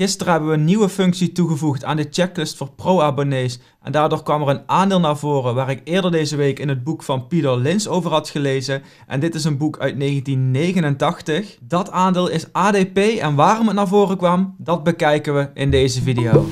Gisteren hebben we een nieuwe functie toegevoegd aan de checklist voor pro-abonnees en daardoor kwam er een aandeel naar voren waar ik eerder deze week in het boek van Pieter Lins over had gelezen. En dit is een boek uit 1989. Dat aandeel is ADP en waarom het naar voren kwam, dat bekijken we in deze video.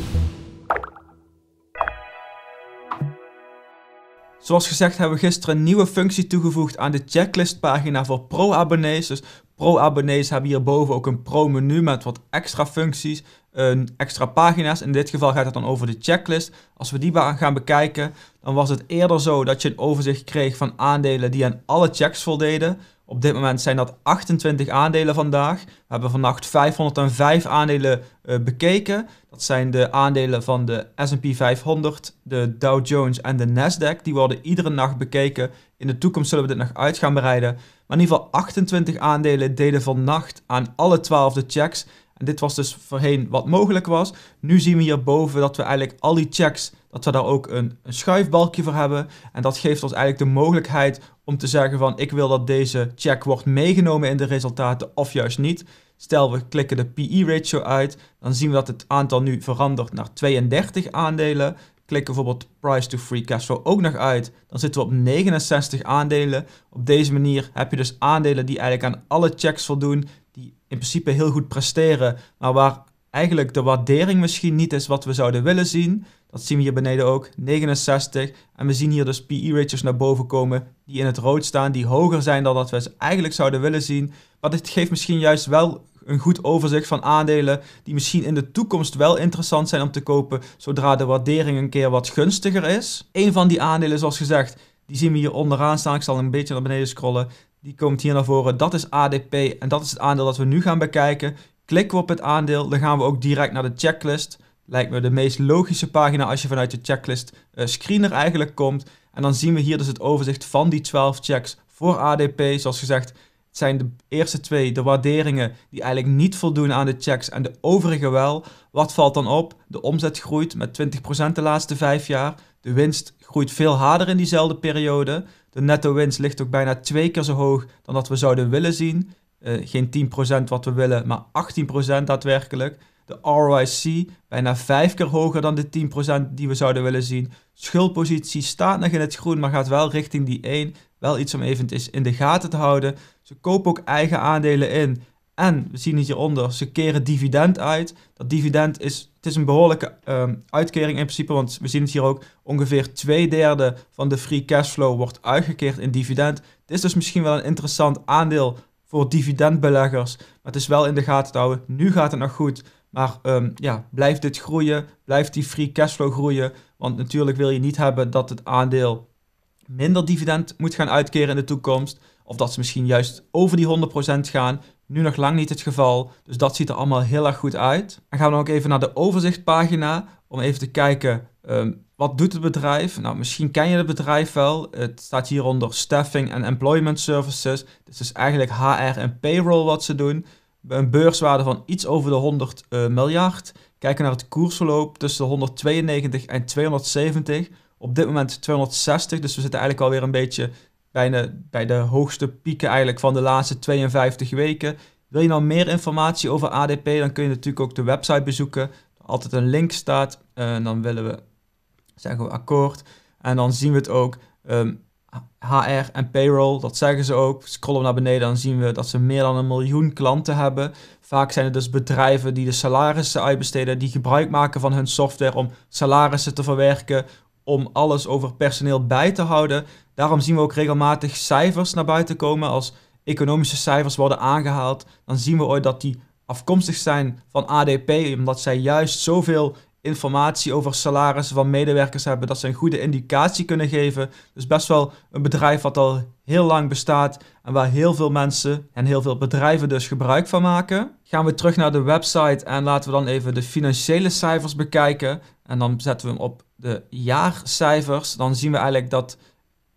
Zoals gezegd hebben we gisteren een nieuwe functie toegevoegd aan de checklistpagina voor pro-abonnees. Dus Pro-abonnees hebben hierboven ook een pro-menu met wat extra functies, een extra pagina's. In dit geval gaat het dan over de checklist. Als we die gaan bekijken, dan was het eerder zo dat je een overzicht kreeg van aandelen die aan alle checks voldeden. Op dit moment zijn dat 28 aandelen vandaag. We hebben vannacht 505 aandelen eh, bekeken. Dat zijn de aandelen van de S&P 500, de Dow Jones en de Nasdaq. Die worden iedere nacht bekeken in de toekomst zullen we dit nog uit gaan bereiden, Maar in ieder geval 28 aandelen deden vannacht aan alle 12 de checks. En dit was dus voorheen wat mogelijk was. Nu zien we hierboven dat we eigenlijk al die checks, dat we daar ook een, een schuifbalkje voor hebben. En dat geeft ons eigenlijk de mogelijkheid om te zeggen van ik wil dat deze check wordt meegenomen in de resultaten of juist niet. Stel we klikken de PE ratio uit, dan zien we dat het aantal nu verandert naar 32 aandelen. Klik bijvoorbeeld price to free cash flow ook nog uit. Dan zitten we op 69 aandelen. Op deze manier heb je dus aandelen die eigenlijk aan alle checks voldoen. Die in principe heel goed presteren. Maar waar eigenlijk de waardering misschien niet is wat we zouden willen zien. Dat zien we hier beneden ook, 69. En we zien hier dus PE-ratios naar boven komen die in het rood staan, die hoger zijn dan dat we ze eigenlijk zouden willen zien. Maar dit geeft misschien juist wel een goed overzicht van aandelen die misschien in de toekomst wel interessant zijn om te kopen zodra de waardering een keer wat gunstiger is. Een van die aandelen, zoals gezegd, die zien we hier onderaan staan. Ik zal een beetje naar beneden scrollen. Die komt hier naar voren. Dat is ADP en dat is het aandeel dat we nu gaan bekijken. Klikken we op het aandeel, dan gaan we ook direct naar de checklist. Lijkt me de meest logische pagina als je vanuit je checklist eh, screener eigenlijk komt. En dan zien we hier dus het overzicht van die 12 checks voor ADP. Zoals gezegd, zijn de eerste twee de waarderingen die eigenlijk niet voldoen aan de checks en de overige wel. Wat valt dan op? De omzet groeit met 20% de laatste vijf jaar. De winst groeit veel harder in diezelfde periode. De netto winst ligt ook bijna twee keer zo hoog dan dat we zouden willen zien. Uh, geen 10% wat we willen, maar 18% daadwerkelijk. De ROIC bijna vijf keer hoger dan de 10% die we zouden willen zien. Schuldpositie staat nog in het groen, maar gaat wel richting die 1. Wel iets om eventjes in de gaten te houden. Ze kopen ook eigen aandelen in. En we zien het hieronder, ze keren dividend uit. Dat dividend is, het is een behoorlijke ehm, uitkering in principe, want we zien het hier ook, ongeveer twee derde van de free cashflow wordt uitgekeerd in dividend. Dit is dus misschien wel een interessant aandeel voor dividendbeleggers. Maar het is wel in de gaten te houden, nu gaat het nog goed. Maar um, ja, blijft dit groeien, blijft die free cashflow groeien. Want natuurlijk wil je niet hebben dat het aandeel minder dividend moet gaan uitkeren in de toekomst. Of dat ze misschien juist over die 100% gaan. Nu nog lang niet het geval. Dus dat ziet er allemaal heel erg goed uit. En gaan we dan ook even naar de overzichtpagina om even te kijken ehm, wat doet het bedrijf? Nou, misschien ken je het bedrijf wel. Het staat hieronder Staffing and Employment Services. Dit is dus eigenlijk HR en payroll wat ze doen. Een beurswaarde van iets over de 100 eh, miljard. Kijken naar het koersverloop tussen 192 en 270 op dit moment 260. Dus we zitten eigenlijk alweer een beetje bijna bij de hoogste pieken eigenlijk van de laatste 52 weken. Wil je nou meer informatie over ADP, dan kun je natuurlijk ook de website bezoeken. Altijd een link staat. Eh, en dan willen we, zeggen we akkoord. En dan zien we het ook. HR ehm, en payroll, dat zeggen ze ook. Scrollen we naar beneden, dan zien we dat ze meer dan een miljoen klanten hebben. Vaak zijn het dus bedrijven die de salarissen uitbesteden, die gebruik maken van hun software om salarissen te verwerken, om alles over personeel bij te houden. Daarom zien we ook regelmatig cijfers naar buiten komen. Als economische cijfers worden aangehaald, dan zien we ooit dat die afkomstig zijn van ADP, omdat zij juist zoveel informatie over salarissen van medewerkers hebben, dat ze een goede indicatie kunnen geven. Dus best wel een bedrijf wat al heel lang bestaat en waar heel veel mensen en heel veel bedrijven dus gebruik van maken. Gaan we terug naar de website en laten we dan even de financiële cijfers bekijken en dan zetten we hem op de jaarcijfers, dan zien we eigenlijk dat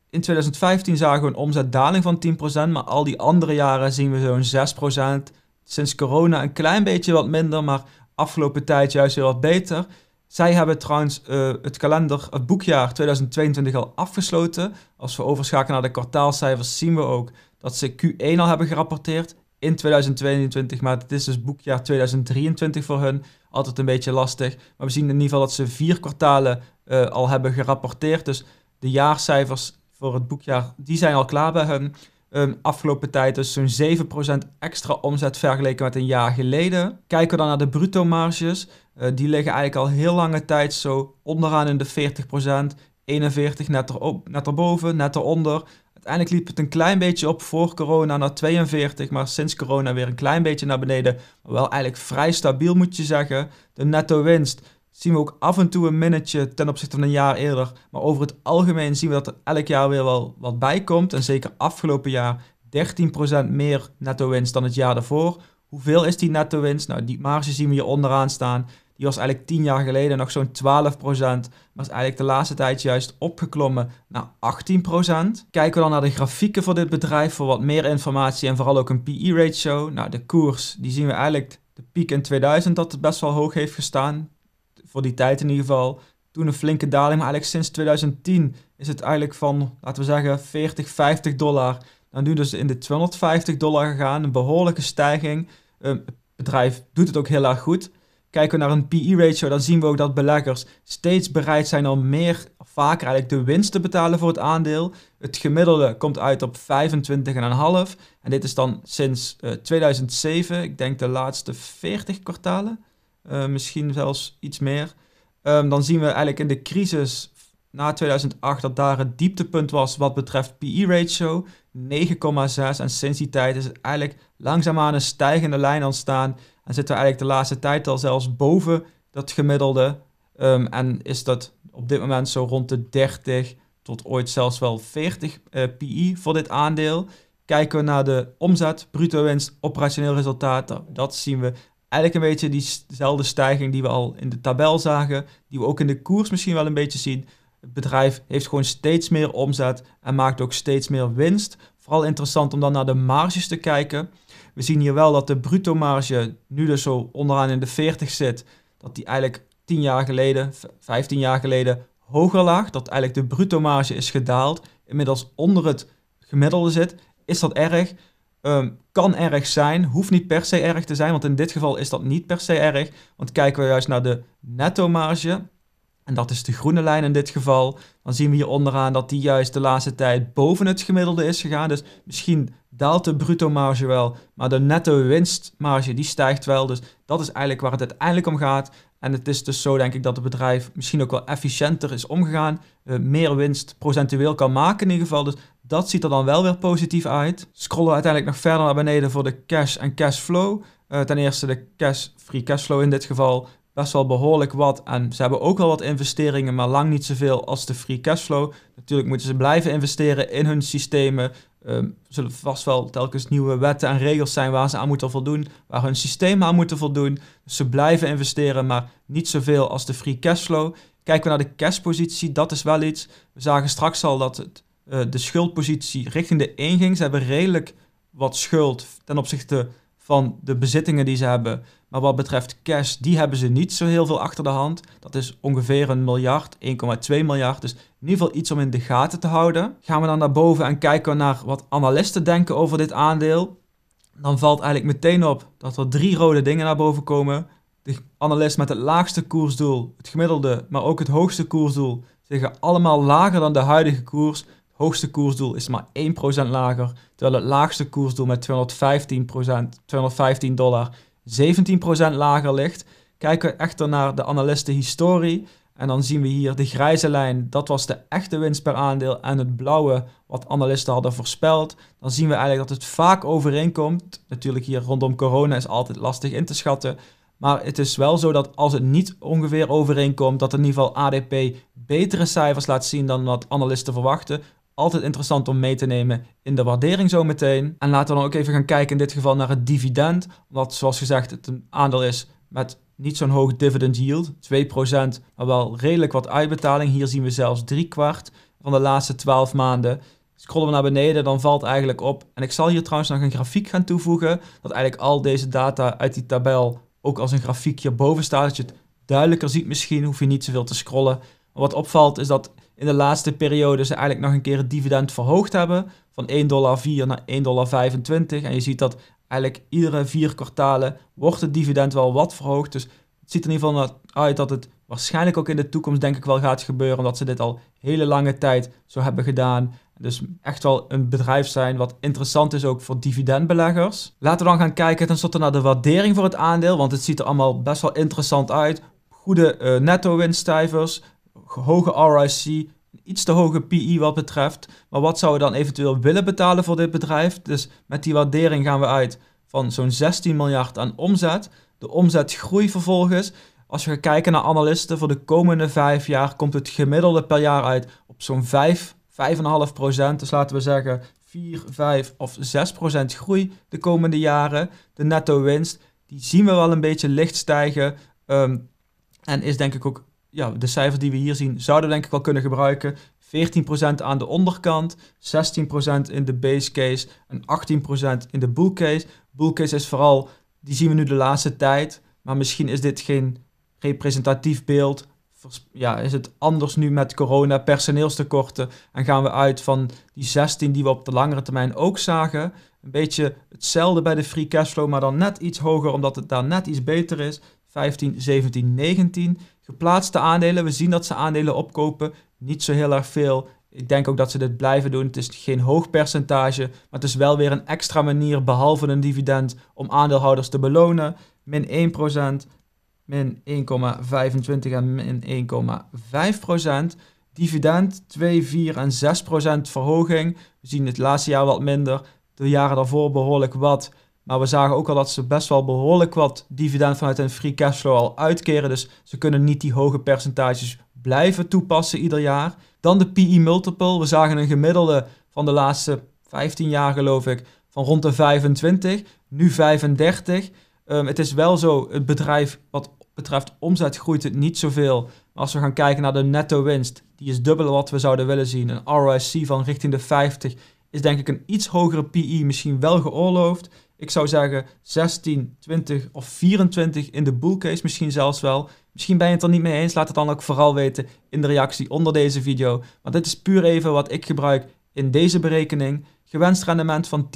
in 2015 zagen we een omzetdaling van 10%, maar al die andere jaren zien we zo'n 6%. Sinds corona een klein beetje wat minder, maar afgelopen tijd juist weer wat beter. Zij hebben trouwens eh, het kalender, het boekjaar 2022 al afgesloten. Als we overschakelen naar de kwartaalcijfers zien we ook dat ze Q1 al hebben gerapporteerd in 2022, maar het is dus boekjaar 2023 voor hun altijd een beetje lastig. Maar we zien in ieder geval dat ze vier kwartalen eh, al hebben gerapporteerd. Dus de jaarcijfers voor het boekjaar, die zijn al klaar bij hun. Ehm, afgelopen tijd dus zo'n 7% extra omzet vergeleken met een jaar geleden. Kijken we dan naar de bruto marges. Eh, die liggen eigenlijk al heel lange tijd zo onderaan in de 40%. 41 net, erop, net erboven, net eronder. Uiteindelijk liep het een klein beetje op voor corona naar 42, maar sinds corona weer een klein beetje naar beneden. Maar wel eigenlijk vrij stabiel moet je zeggen. De netto winst zien we ook af en toe een minnetje ten opzichte van een jaar eerder. Maar over het algemeen zien we dat er elk jaar weer wel wat bij komt. En zeker afgelopen jaar 13% meer netto winst dan het jaar daarvoor. Hoeveel is die netto winst? Nou, die marge zien we hier onderaan staan. Die was eigenlijk tien jaar geleden nog zo'n 12%, maar is eigenlijk de laatste tijd juist opgeklommen naar 18%. Kijken we dan naar de grafieken voor dit bedrijf voor wat meer informatie en vooral ook een PE-ratio. Nou, de koers, die zien we eigenlijk de piek in 2000 dat het best wel hoog heeft gestaan. Voor die tijd in ieder geval. Toen een flinke daling, maar eigenlijk sinds 2010 is het eigenlijk van, laten we zeggen, 40, 50 dollar Dan nu dus in de 250 dollar gegaan. Een behoorlijke stijging. Ehm, het bedrijf doet het ook heel erg goed. Kijken we naar een PE-ratio, dan zien we ook dat beleggers steeds bereid zijn om meer, vaker eigenlijk de winst te betalen voor het aandeel. Het gemiddelde komt uit op 25,5 en dit is dan sinds 2007, eh, ik denk de laatste 40 kwartalen, eh, misschien zelfs iets meer. Ehm, dan zien we eigenlijk in de crisis na 2008 dat daar het dieptepunt was wat betreft PE-ratio, 9,6 en sinds die tijd is het eigenlijk langzaamaan een stijgende lijn ontstaan en zitten we eigenlijk de laatste tijd al zelfs boven dat gemiddelde. Ehm, en is dat op dit moment zo rond de 30 tot ooit zelfs wel 40 eh, PI voor dit aandeel. Kijken we naar de omzet, bruto winst, operationeel resultaat. Dat zien we eigenlijk een beetje diezelfde stijging die we al in de tabel zagen. Die we ook in de koers misschien wel een beetje zien. Het bedrijf heeft gewoon steeds meer omzet en maakt ook steeds meer winst. Vooral interessant om dan naar de marges te kijken. We zien hier wel dat de bruto marge nu dus zo onderaan in de 40 zit. Dat die eigenlijk 10 jaar geleden, 15 jaar geleden hoger lag. Dat eigenlijk de bruto marge is gedaald. Inmiddels onder het gemiddelde zit. Is dat erg? Ehm, kan erg zijn, hoeft niet per se erg te zijn, want in dit geval is dat niet per se erg. Want kijken we juist naar de netto marge, en dat is de groene lijn in dit geval. Dan zien we hier onderaan dat die juist de laatste tijd boven het gemiddelde is gegaan. Dus misschien daalt de bruto marge wel, maar de netto winstmarge die stijgt wel. Dus dat is eigenlijk waar het uiteindelijk om gaat. En het is dus zo denk ik dat het bedrijf misschien ook wel efficiënter is omgegaan. Eh, meer winst procentueel kan maken in ieder geval. Dus dat ziet er dan wel weer positief uit. Scrollen we uiteindelijk nog verder naar beneden voor de cash en cashflow. Uh, ten eerste de cash, free cashflow in dit geval best wel behoorlijk wat. En ze hebben ook wel wat investeringen, maar lang niet zoveel als de free cashflow. Natuurlijk moeten ze blijven investeren in hun systemen. Um, zullen vast wel telkens nieuwe wetten en regels zijn waar ze aan moeten voldoen, waar hun systemen aan moeten voldoen. Dus ze blijven investeren, maar niet zoveel als de free cashflow. Kijken we naar de cashpositie, dat is wel iets. We zagen straks al dat het, eh, de schuldpositie richting de 1 ging. Ze hebben redelijk wat schuld ten opzichte van de bezittingen die ze hebben. Maar wat betreft cash, die hebben ze niet zo heel veel achter de hand. Dat is ongeveer een miljard, 1,2 miljard. Dus in ieder geval iets om in de gaten te houden. Gaan we dan naar boven en kijken naar wat analisten denken over dit aandeel. Dan valt eigenlijk meteen op dat er drie rode dingen naar boven komen. De analist met het laagste koersdoel, het gemiddelde, maar ook het hoogste koersdoel, zeggen allemaal lager dan de huidige koers hoogste koersdoel is maar 1% lager, terwijl het laagste koersdoel met 215, 215 dollar 17% lager ligt. Kijken we echter naar de analistenhistorie en dan zien we hier de grijze lijn, dat was de echte winst per aandeel en het blauwe wat analisten hadden voorspeld. Dan zien we eigenlijk dat het vaak overeenkomt. Natuurlijk hier rondom corona is altijd lastig in te schatten. Maar het is wel zo dat als het niet ongeveer overeenkomt, dat in ieder geval ADP betere cijfers laat zien dan wat analisten verwachten. Altijd interessant om mee te nemen in de waardering zo meteen En laten we dan ook even gaan kijken in dit geval naar het dividend. Wat zoals gezegd het een aandeel is met niet zo'n hoog dividend yield, 2%, maar wel redelijk wat uitbetaling. Hier zien we zelfs drie kwart van de laatste 12 maanden. Scrollen we naar beneden, dan valt eigenlijk op. En ik zal hier trouwens nog een grafiek gaan toevoegen, dat eigenlijk al deze data uit die tabel ook als een grafiekje boven staat, dat je het duidelijker ziet misschien, hoef je niet zoveel te scrollen. wat opvalt is dat in de laatste periode ze eigenlijk nog een keer het dividend verhoogd hebben. Van 1,04 naar 1,25 En je ziet dat eigenlijk iedere vier kwartalen wordt het dividend wel wat verhoogd. Dus het ziet er in ieder geval uit dat het waarschijnlijk ook in de toekomst denk ik wel gaat gebeuren. Omdat ze dit al hele lange tijd zo hebben gedaan. Dus echt wel een bedrijf zijn wat interessant is ook voor dividendbeleggers. Laten we dan gaan kijken ten slotte naar de waardering voor het aandeel. Want het ziet er allemaal best wel interessant uit. Goede eh, netto winstcijfers hoge RIC, iets te hoge PE wat betreft. Maar wat zouden we dan eventueel willen betalen voor dit bedrijf? Dus met die waardering gaan we uit van zo'n 16 miljard aan omzet. De omzetgroei vervolgens. Als we gaan kijken naar analisten voor de komende vijf jaar, komt het gemiddelde per jaar uit op zo'n 5, 5,5 procent. Dus laten we zeggen 4, 5 of 6 procent groei de komende jaren. De netto winst, die zien we wel een beetje licht stijgen. Ehm, en is denk ik ook ja, de cijfers die we hier zien, zouden we denk ik wel kunnen gebruiken. 14% aan de onderkant, 16% in de base case en 18% in de bull case. Bull case is vooral, die zien we nu de laatste tijd, maar misschien is dit geen representatief beeld. Ja, is het anders nu met corona, personeelstekorten en gaan we uit van die 16 die we op de langere termijn ook zagen. Een beetje hetzelfde bij de free cashflow, maar dan net iets hoger omdat het daar net iets beter is. 15, 17, 19. Geplaatste aandelen, we zien dat ze aandelen opkopen. Niet zo heel erg veel. Ik denk ook dat ze dit blijven doen. Het is geen hoog percentage, maar het is wel weer een extra manier, behalve een dividend, om aandeelhouders te belonen. Min 1%, min 1,25 en min 1,5%. Dividend 2, 4 en 6% verhoging. We zien het laatste jaar wat minder, de jaren daarvoor behoorlijk wat. Maar we zagen ook al dat ze best wel behoorlijk wat dividend vanuit hun free cashflow al uitkeren. Dus ze kunnen niet die hoge percentages blijven toepassen ieder jaar. Dan de PE multiple. We zagen een gemiddelde van de laatste 15 jaar geloof ik van rond de 25, nu 35. Ehm, het is wel zo, het bedrijf wat betreft omzet groeit het niet zoveel. Maar als we gaan kijken naar de netto winst, die is dubbel wat we zouden willen zien. Een ROIC van richting de 50 is denk ik een iets hogere PE misschien wel geoorloofd. Ik zou zeggen 16, 20 of 24 in de boelcase misschien zelfs wel. Misschien ben je het er niet mee eens, laat het dan ook vooral weten in de reactie onder deze video. Want dit is puur even wat ik gebruik in deze berekening. Gewenst rendement van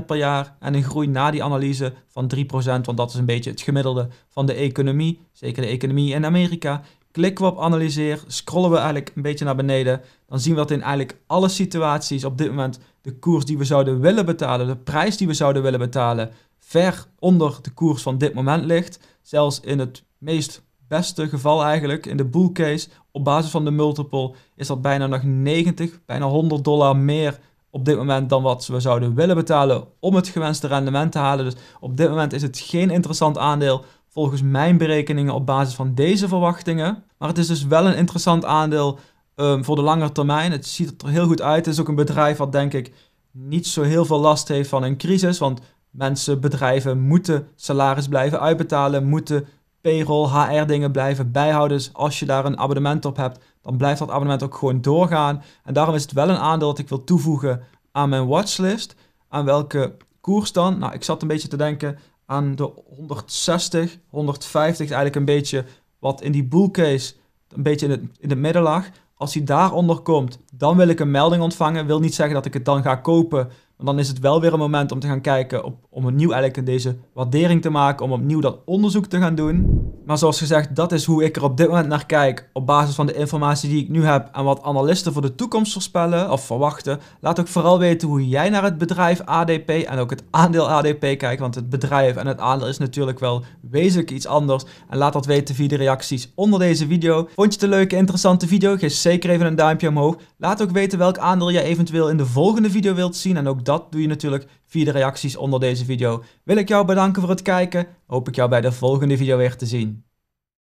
10% per jaar en een groei na die analyse van 3%, want dat is een beetje het gemiddelde van de economie, zeker de economie in Amerika. Klikken we op analyseer, scrollen we eigenlijk een beetje naar beneden, dan zien we dat in eigenlijk alle situaties op dit moment de koers die we zouden willen betalen, de prijs die we zouden willen betalen, ver onder de koers van dit moment ligt. Zelfs in het meest beste geval eigenlijk, in de bull case, op basis van de multiple, is dat bijna nog 90, bijna 100 dollar meer op dit moment dan wat we zouden willen betalen om het gewenste rendement te halen. Dus op dit moment is het geen interessant aandeel volgens mijn berekeningen op basis van deze verwachtingen. Maar het is dus wel een interessant aandeel Ehm, voor de lange termijn. Het ziet er heel goed uit. Het is ook een bedrijf wat denk ik niet zo heel veel last heeft van een crisis. Want mensen, bedrijven moeten salaris blijven uitbetalen, moeten payroll, HR-dingen blijven bijhouden. Dus als je daar een abonnement op hebt, dan blijft dat abonnement ook gewoon doorgaan. En daarom is het wel een aandeel dat ik wil toevoegen aan mijn watchlist. Aan welke koers dan? Nou, ik zat een beetje te denken aan de 160, 150 is eigenlijk een beetje wat in die bullcase een beetje in het, in het midden lag. Als hij daaronder komt, dan wil ik een melding ontvangen. Wil niet zeggen dat ik het dan ga kopen, want dan is het wel weer een moment om te gaan kijken, op, om opnieuw eigenlijk deze waardering te maken, om opnieuw dat onderzoek te gaan doen. Maar zoals gezegd, dat is hoe ik er op dit moment naar kijk, op basis van de informatie die ik nu heb en wat analisten voor de toekomst voorspellen of verwachten. Laat ook vooral weten hoe jij naar het bedrijf ADP en ook het aandeel ADP kijkt, want het bedrijf en het aandeel is natuurlijk wel wezenlijk iets anders. En laat dat weten via de reacties onder deze video. Vond je het een leuke, interessante video? Geef zeker even een duimpje omhoog. Laat ook weten welk aandeel jij eventueel in de volgende video wilt zien en ook dat doe je natuurlijk via de reacties onder deze video. Wil ik jou bedanken voor het kijken. Hoop ik jou bij de volgende video weer te zien.